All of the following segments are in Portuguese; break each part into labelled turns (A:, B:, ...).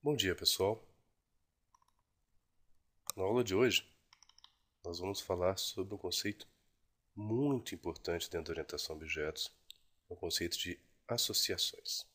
A: Bom dia, pessoal. Na aula de hoje, nós vamos falar sobre um conceito muito importante dentro da orientação a objetos, é o conceito de associações.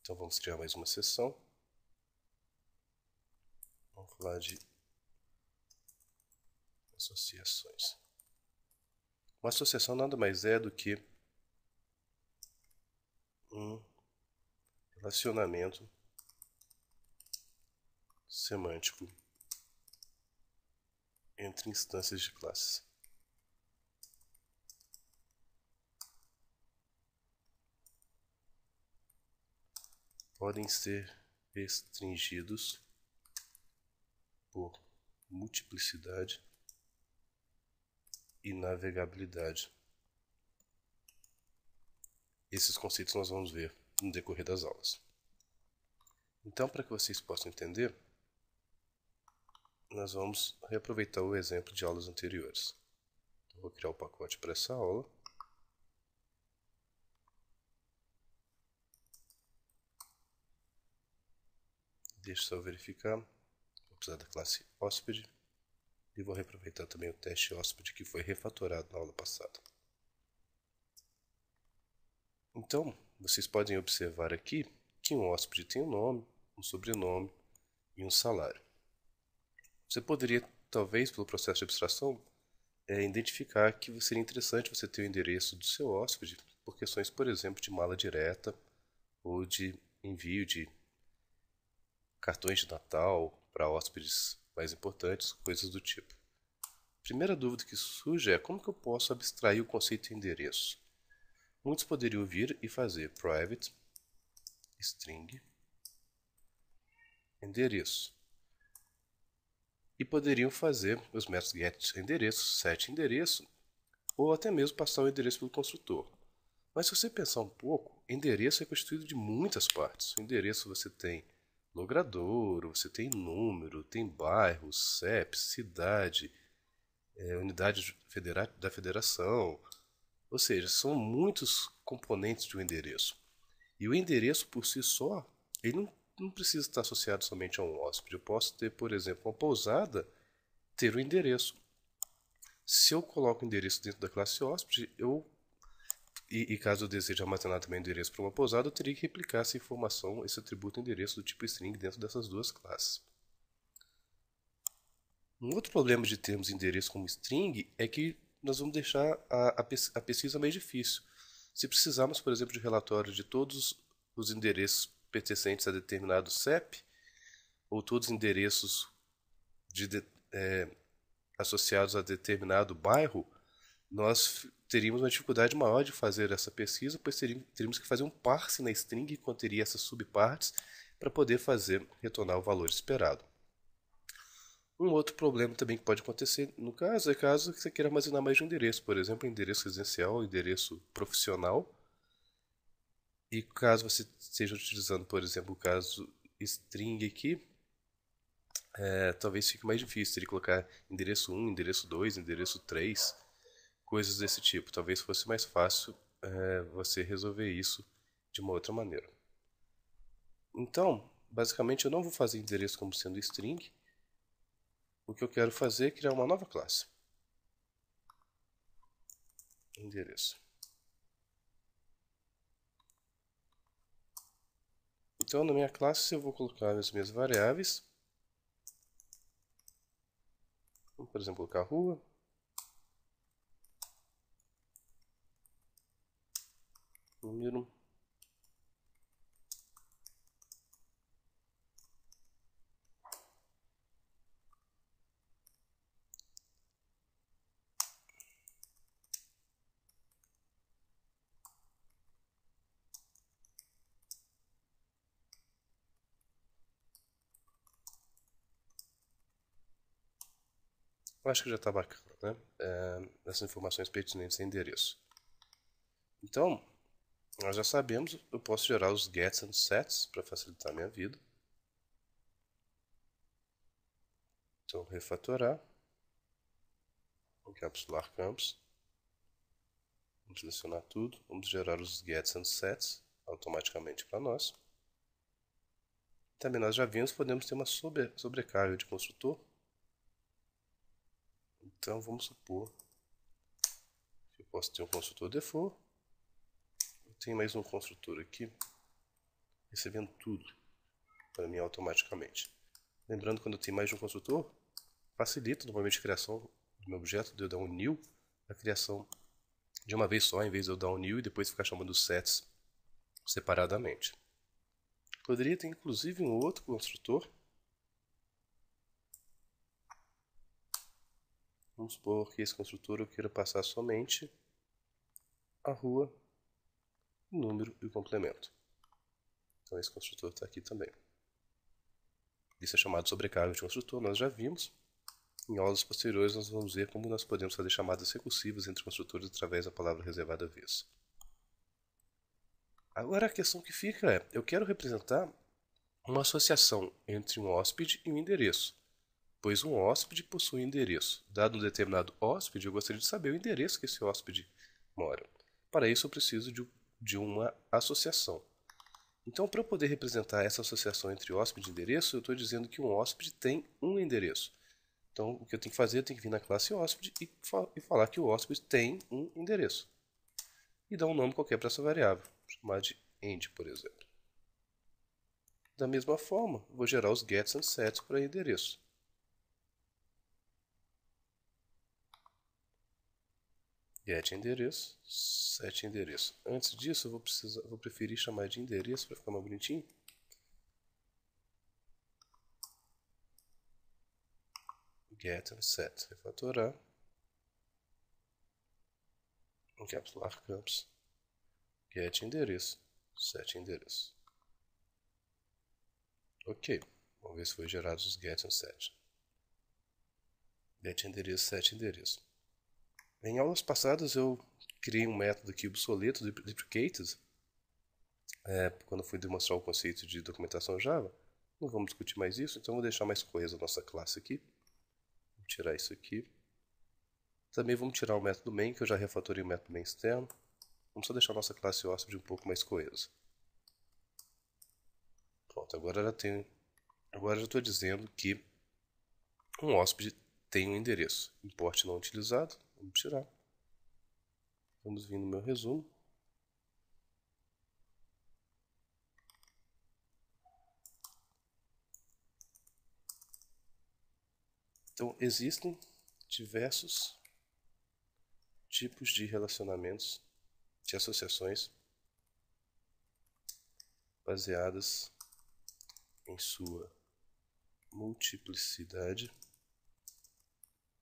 A: Então vamos criar mais uma sessão. Vamos falar de associações. Uma associação nada mais é do que um relacionamento semântico entre instâncias de classes. Podem ser restringidos por multiplicidade e navegabilidade. Esses conceitos nós vamos ver no decorrer das aulas. Então, para que vocês possam entender, nós vamos reaproveitar o exemplo de aulas anteriores. Então, vou criar o um pacote para essa aula. Deixa só verificar. Vou precisar da classe hóspede. E vou reaproveitar também o teste hóspede que foi refatorado na aula passada. Então, vocês podem observar aqui que um hóspede tem um nome, um sobrenome e um salário. Você poderia, talvez, pelo processo de abstração, é, identificar que seria interessante você ter o endereço do seu hóspede por questões, por exemplo, de mala direta ou de envio de cartões de Natal para hóspedes mais importantes, coisas do tipo. A primeira dúvida que surge é como que eu posso abstrair o conceito de endereço? Muitos poderiam vir e fazer private string endereço e poderiam fazer os métodos get endereço, set endereço, ou até mesmo passar o endereço pelo construtor. Mas se você pensar um pouco, endereço é constituído de muitas partes. O endereço você tem logradouro, você tem número, tem bairro, CEP, cidade, é, unidade federa da federação. Ou seja, são muitos componentes de um endereço. E o endereço por si só, ele não não precisa estar associado somente a um hóspede. Eu posso ter, por exemplo, uma pousada, ter o um endereço. Se eu coloco o endereço dentro da classe hóspede, eu e, e caso eu deseje armazenar também o endereço para uma pousada, eu teria que replicar essa informação, esse atributo endereço do tipo string dentro dessas duas classes. Um outro problema de termos endereço como string é que nós vamos deixar a, a, a pesquisa meio difícil. Se precisarmos, por exemplo, de relatório de todos os endereços pertencentes a determinado CEP ou todos os endereços de, de, é, associados a determinado bairro, nós teríamos uma dificuldade maior de fazer essa pesquisa, pois teríamos, que fazer um parse na string que conteria essas subpartes para poder fazer retornar o valor esperado. Um outro problema também que pode acontecer no caso é caso que você queira armazenar mais de um endereço, por exemplo, endereço residencial, endereço profissional, e caso você esteja utilizando, por exemplo, o caso string aqui, é, talvez fique mais difícil ele colocar endereço 1, endereço 2, endereço 3, coisas desse tipo. Talvez fosse mais fácil é, você resolver isso de uma outra maneira. Então, basicamente eu não vou fazer endereço como sendo string. O que eu quero fazer é criar uma nova classe. Endereço. Então, na minha classe, eu vou colocar as minhas variáveis. Vou, por exemplo, colocar rua. Número acho que já está bacana, né? É, essas ah, informações pertinentes a endereço. Então, nós já sabemos, eu posso gerar os gets and sets para facilitar a minha vida. Então, refatorar, encapsular campos, vamos selecionar tudo, vamos gerar os gets and sets automaticamente para nós. Também nós já vimos, podemos ter uma sobre, sobrecarga de construtor, então vamos supor que eu posso ter um construtor default. Eu tenho mais um construtor aqui recebendo tudo para mim automaticamente. Lembrando quando eu tenho mais de um construtor, facilita normalmente a criação do meu objeto, de eu dar um new, a criação de uma vez só, em vez de eu dar um new e depois ficar chamando os sets separadamente. Poderia ter inclusive um outro construtor Vamos supor que esse construtor eu queira passar somente a rua, o número e o complemento. Então esse construtor está aqui também. Isso é chamado sobrecarga de construtor, nós já vimos. Em aulas posteriores nós vamos ver como nós podemos fazer chamadas recursivas entre construtores através da palavra reservada vez. Agora a questão que fica é, eu quero representar uma associação entre um hóspede e um endereço pois um hóspede possui um endereço. Dado um determinado hóspede, eu gostaria de saber o endereço que esse hóspede mora. Para isso, eu preciso de, de uma associação. Então, para eu poder representar essa associação entre hóspede e endereço, eu estou dizendo que um hóspede tem um endereço. Então, o que eu tenho que fazer, eu tenho que vir na classe hóspede e, fa e falar que o hóspede tem um endereço. E dar um nome qualquer para essa variável, chamar de end, por exemplo. Da mesma forma, vou gerar os gets and sets para endereço. get endereço, set endereço. Antes disso, eu vou, precisar, vou preferir chamar de endereço para ficar mais bonitinho. Get and set, refatorar. Encapsular campos. Get endereço, set endereço. Ok, vamos ver se foi gerados os get and set. Get endereço, set endereço. Em aulas passadas eu criei um método aqui obsoleto de é, quando fui demonstrar o conceito de documentação Java. Não vamos discutir mais isso, então vou deixar mais coesa a nossa classe aqui. Vou tirar isso aqui. Também vamos tirar o método main, que eu já refatorei o método main externo. Vamos só deixar a nossa classe hóspede um pouco mais coesa. Pronto, agora já tem. Agora já estou dizendo que um hóspede tem um endereço. Import não utilizado, vamos tirar. Vamos vir no meu resumo. Então, existem diversos tipos de relacionamentos, de associações, baseadas em sua multiplicidade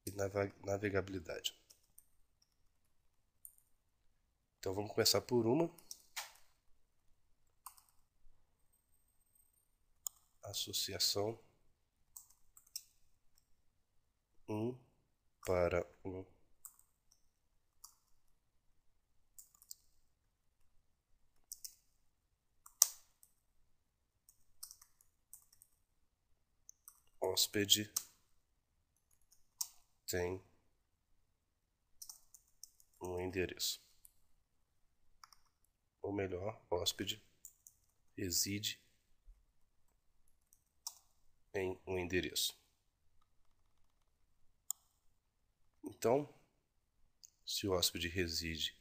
A: e navegabilidade. Então vamos começar por uma. Associação um para um hóspede tem um endereço ou melhor, hóspede reside em um endereço. Então, se o hóspede reside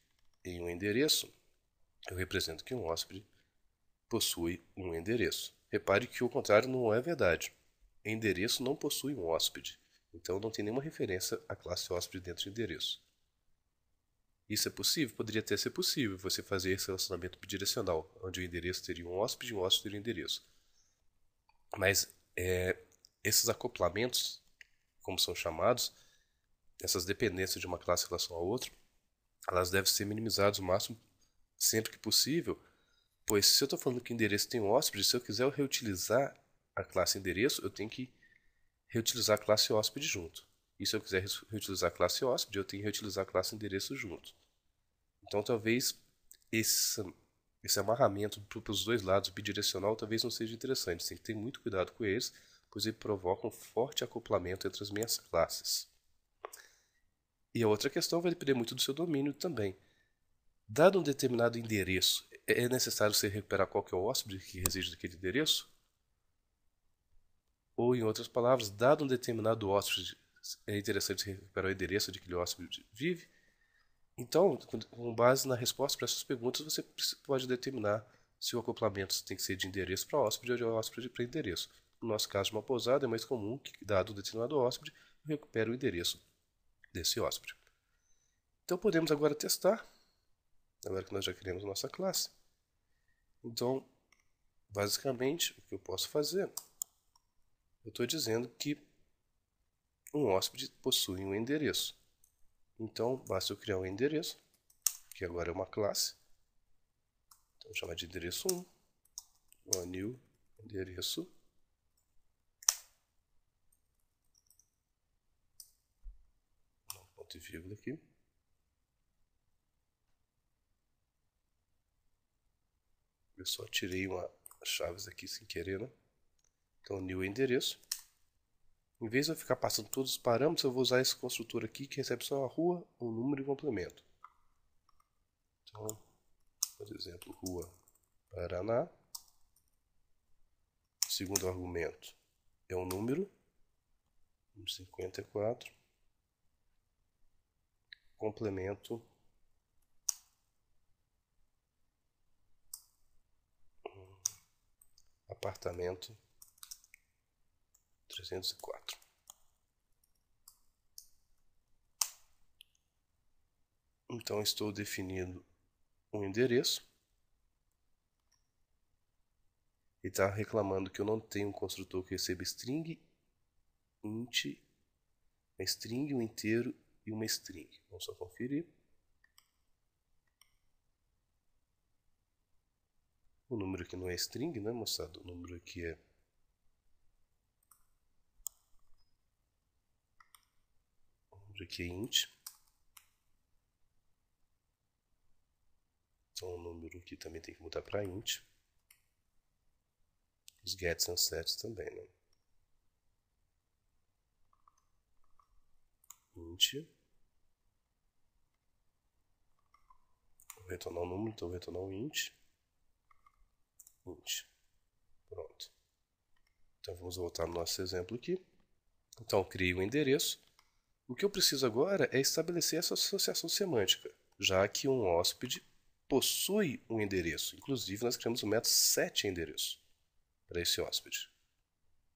A: em um endereço, eu represento que um hóspede possui um endereço. Repare que o contrário não é verdade. Endereço não possui um hóspede, então não tem nenhuma referência à classe hóspede dentro de endereço. Isso é possível? Poderia até ser possível você fazer esse relacionamento bidirecional, onde o endereço teria um hóspede e um hóspede teria um endereço. Mas é, esses acoplamentos, como são chamados, essas dependências de uma classe em relação à outra, elas devem ser minimizadas o máximo sempre que possível, pois se eu estou falando que endereço tem um hóspede, se eu quiser reutilizar a classe endereço, eu tenho que reutilizar a classe hóspede junto. E se eu quiser reutilizar a classe hóspede, eu tenho que reutilizar a classe endereço junto. Então talvez esse, esse amarramento para os dois lados bidirecional talvez não seja interessante. Você tem que ter muito cuidado com eles, pois ele provoca um forte acoplamento entre as minhas classes. E a outra questão vai depender muito do seu domínio também. Dado um determinado endereço, é, é necessário você recuperar qual é o hóspede que reside naquele endereço? Ou, em outras palavras, dado um determinado hóspede, é interessante recuperar o endereço de que o hóspede vive, então, com base na resposta para essas perguntas, você pode determinar se o acoplamento tem que ser de endereço para hóspede ou de hóspede para endereço. No nosso caso, de uma pousada, é mais comum que, dado o determinado hóspede, recupere o endereço desse hóspede. Então, podemos agora testar, agora que nós já criamos nossa classe. Então, basicamente, o que eu posso fazer? Eu estou dizendo que um hóspede possui um endereço. Então, basta eu criar um endereço, que agora é uma classe. Então, chamar de endereço 1, new endereço ponto e vírgula aqui. Eu só tirei uma chaves aqui sem querer, né? Então, new endereço. Em vez de eu ficar passando todos os parâmetros, eu vou usar esse construtor aqui que recebe só a rua, um número e um complemento. Então, por exemplo, rua Paraná. O segundo argumento é um número, 54. Complemento apartamento 604. Então estou definindo um endereço. E está reclamando que eu não tenho um construtor que receba string, int, uma string, um inteiro e uma string. Vamos só conferir. O número aqui não é string, né, moçada? O número aqui é por aqui é int. Então o número aqui também tem que mudar para int. Os gets e os sets também, né? Int. Vou retornar o número, então vou retornar o int. Int. Pronto. Então vamos voltar no nosso exemplo aqui. Então criei o endereço. O que eu preciso agora é estabelecer essa associação semântica, já que um hóspede possui um endereço. Inclusive, nós criamos o um método setEndereço endereço para esse hóspede.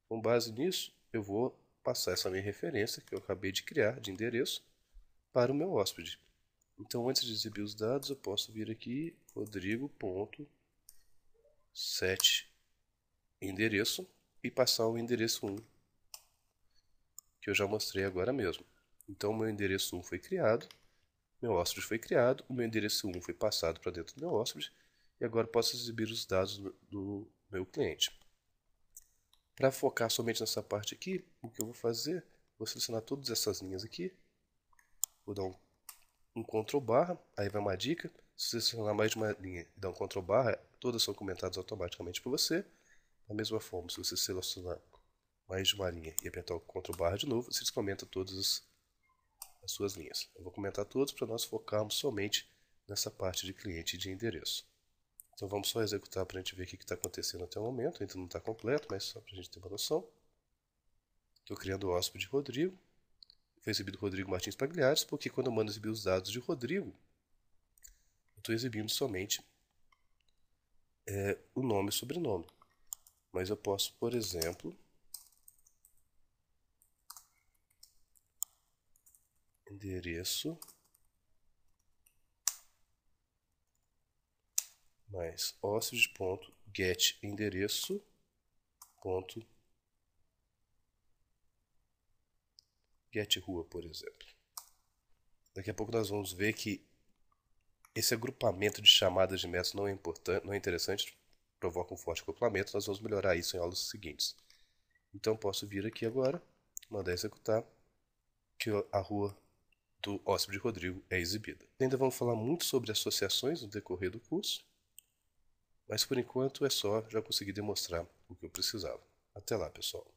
A: Com base nisso, eu vou passar essa minha referência que eu acabei de criar de endereço para o meu hóspede. Então, antes de exibir os dados, eu posso vir aqui rodrigo.set e passar o endereço 1 que eu já mostrei agora mesmo. Então, meu endereço 1 foi criado, meu hóspede foi criado, o meu endereço 1 foi passado para dentro do meu hóspede e agora posso exibir os dados do meu cliente. Para focar somente nessa parte aqui, o que eu vou fazer, vou selecionar todas essas linhas aqui, vou dar um, um Ctrl barra, aí vai uma dica, se você selecionar mais de uma linha e dar um Ctrl barra, todas são comentadas automaticamente para você. Da mesma forma, se você selecionar mais de uma linha e apertar o Ctrl barra de novo, você descomenta todas as as suas linhas. Eu vou comentar todos para nós focarmos somente nessa parte de cliente de endereço. Então vamos só executar para a gente ver o que está acontecendo até o momento. Ainda não está completo, mas só para a gente ter uma noção. Estou criando o hóspede Rodrigo. Foi exibido Rodrigo Martins Pagliares, porque quando eu mando exibir os dados de Rodrigo, eu estou exibindo somente é, o nome e sobrenome. Mas eu posso, por exemplo, endereço mais get endereço ponto get rua, por exemplo. Daqui a pouco nós vamos ver que esse agrupamento de chamadas de métodos não é importante, não é interessante, provoca um forte acoplamento. Nós vamos melhorar isso em aulas seguintes. Então posso vir aqui agora, mandar executar, que a rua do hóspede Rodrigo é exibida. Ainda vamos falar muito sobre associações no decorrer do curso, mas por enquanto é só, já consegui demonstrar o que eu precisava. Até lá, pessoal!